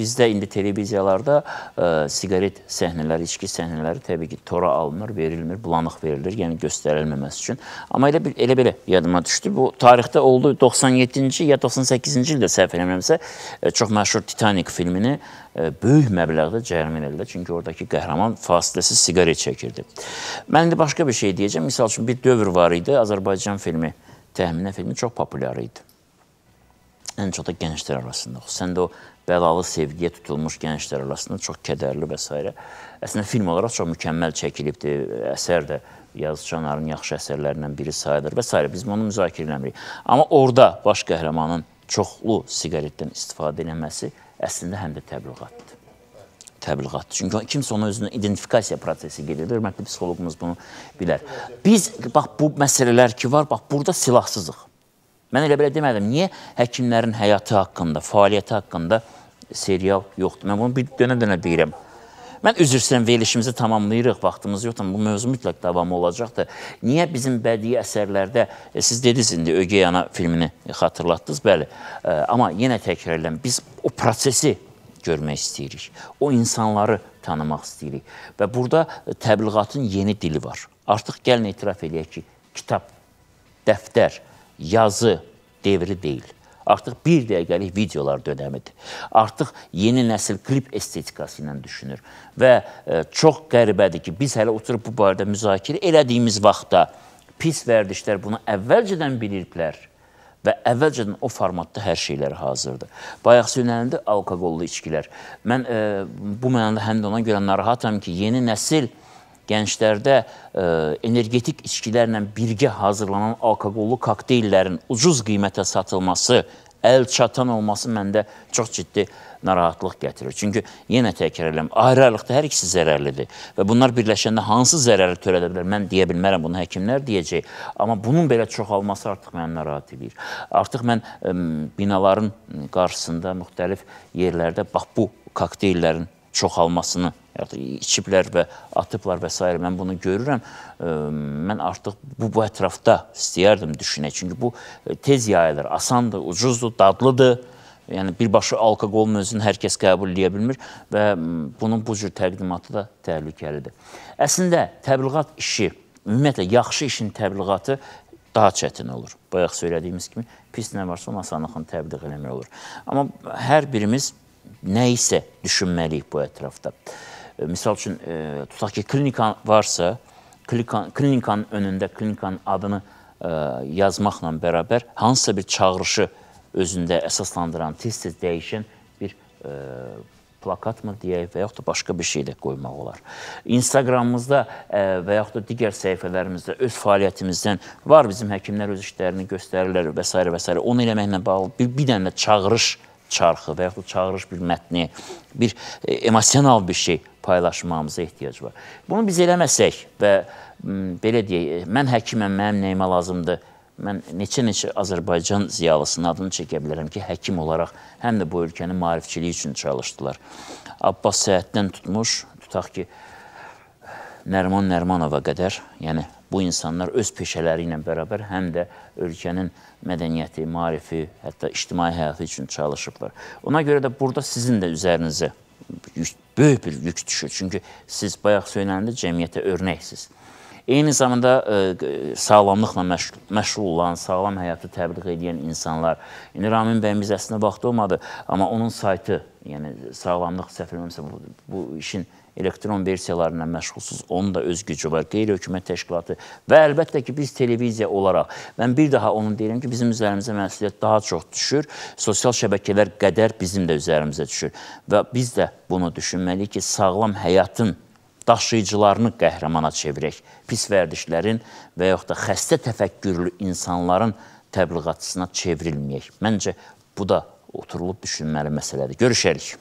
Bizdə indi televiziyalarda ə, e, siqaret səhnələri, içki səhnələri təbii ki, tora alınır, verilmir, bulanıq verilir, yəni göstərilməməsi üçün. Amma elə bir elə belə yadıma düşdü. Bu tarixdə oldu 97-ci ya 98-ci ildə səhv eləmirəmsə, e, çox məşhur Titanic filmini ə, e, böyük məbləğdə cərimə elədilər, çünki oradakı qəhrəman fasiləsiz siqaret çəkirdi. Mən indi başqa bir şey deyəcəm. Məsəl üçün bir dövr var idi, Azərbaycan filmi, Təhminə filmi çox populyar idi ən çox da gənclər arasında. Xüsusən də o bəlalı sevgiyə tutulmuş gənclər arasında çox kədərli və s. Əslində film olaraq çox mükəmməl çəkilibdi. Əsər də yazıçı janrın yaxşı əsərlərindən biri sayılır və s. Biz bunu müzakirə eləmirik. Amma orada baş qəhrəmanın çoxlu siqaretdən istifadə etməsi əslində həm də təbliğatdır. Təbliğat. Çünki kimsə onun özünün identifikasiya prosesi gedir. Hörmətli psixoloqumuz bunu bilər. Biz bax bu məsələlər ki var, bax burada silahsızıq. Mən elə belə demədim. Niyə həkimlərin həyatı haqqında, fəaliyyəti haqqında serial yoxdur? Mən bunu bir dönə-dönə deyirəm. Mən üzr istəyirəm, verilişimizi tamamlayırıq, vaxtımız yoxdur, bu mövzu mütləq davamı olacaqdır. Niyə bizim bədii əsərlərdə, e, siz dediniz indi Ögey ana filmini xatırlatdınız, bəli. E, amma yenə təkrar edirəm, biz o prosesi görmək istəyirik. O insanları tanımaq istəyirik. Və burada e, təbliğatın yeni dili var. Artıq gəlin etiraf edək ki, kitab, dəftər, dəftər yazı devri deyil. Artıq bir dəqiqəlik videolar dönəmidir. Artıq yeni nəsil klip estetikası ilə düşünür və ə, e, çox qəribədir ki, biz hələ oturub bu barədə müzakirə elədiyimiz vaxtda pis vərdişlər bunu əvvəlcədən bilirlər və əvvəlcədən o formatda hər şeylər hazırdır. Bayaq söylənildi alkoqollu içkilər. Mən ə, e, bu mənada həm də ona görə narahatam ki, yeni nəsil gənclərdə ə, e, energetik içkilərlə birgə hazırlanan alkoqollu kokteyllərin ucuz qiymətə satılması, əl çatan olması məndə çox ciddi narahatlıq gətirir. Çünki yenə təkrar edirəm, ayrı-ayrılıqda hər ikisi zərərlidir və bunlar birləşəndə hansı zərəri törədə bilər? Mən deyə bilmərəm, bunu həkimlər deyəcək. Amma bunun belə çoxalması artıq məni narahat edir. Artıq mən ə, binaların qarşısında müxtəlif yerlərdə bax bu kokteyllərin çoxalmasını ya da içiblər və atıblar və s. mən bunu görürəm. Mən artıq bu bu ətrafda istəyərdim düşünə. Çünki bu e, tez yayılır, asandır, ucuzdur, dadlıdır. Yəni birbaşa alkoqol mövzunu hər kəs qəbul edə bilmir və bunun bu cür təqdimatı da təhlükəlidir. Əslində təbliğat işi, ümumiyyətlə yaxşı işin təbliğatı daha çətin olur. Bayaq söylədiyimiz kimi pis nə varsa ona asanlıqla təbliğ eləmək olur. Amma hər birimiz nə isə düşünməliyik bu ətrafda. E, misal üçün, e, tutaq ki, klinikan varsa, klinikan, klinikanın önündə klinikanın adını e, yazmaqla bərabər hansısa bir çağırışı özündə əsaslandıran, tez-tez dəyişən bir plakat mı deyək və yaxud da başqa bir şey də qoymaq olar. Instagramımızda və yaxud da digər səhifələrimizdə öz fəaliyyətimizdən var bizim həkimlər öz işlərini göstərirlər və s. və s. Onu eləməklə bağlı bir, bir dənə çağırış var çarxı və yaxud çağırış bir mətni, bir e, emosional bir şey paylaşmamıza ehtiyac var. Bunu biz eləməsək və belə deyək, e, mən həkiməm, mənim nəyimə lazımdır, mən neçə-neçə Azərbaycan ziyalısının adını çəkə bilərəm ki, həkim olaraq həm də bu ölkənin maarifçiliyi üçün çalışdılar. Abbas Səhətdən tutmuş, tutaq ki, Nərman Nərmanova qədər, yəni bu insanlar öz peşələri ilə bərabər həm də ölkənin mədəniyyəti, marifi, hətta ictimai həyatı üçün çalışıblar. Ona görə də burada sizin də üzərinizə yük, böyük bir yük düşür. Çünki siz bayaq söyləndə cəmiyyətə örnəksiniz. Eyni zamanda ə, e, sağlamlıqla məşğul, məşğul olan, sağlam həyatı təbliğ edən insanlar. İndi Ramin bəyimiz əslində vaxt olmadı, amma onun saytı, yəni sağlamlıq səhv eləmirsə bu, bu işin elektron versiyalarla məşğulsuz, onun da öz gücü var, qeyri-hökumət təşkilatı və əlbəttə ki, biz televiziya olaraq, mən bir daha onu deyirəm ki, bizim üzərimizə məsuliyyət daha çox düşür, sosial şəbəkələr qədər bizim də üzərimizə düşür və biz də bunu düşünməliyik ki, sağlam həyatın daşıyıcılarını qəhrəmana çevirək, pis vərdişlərin və yaxud da xəstə təfəkkürlü insanların təbliğatçısına çevrilməyək. Məncə, bu da oturulub düşünməli məsələdir. Görüşərik.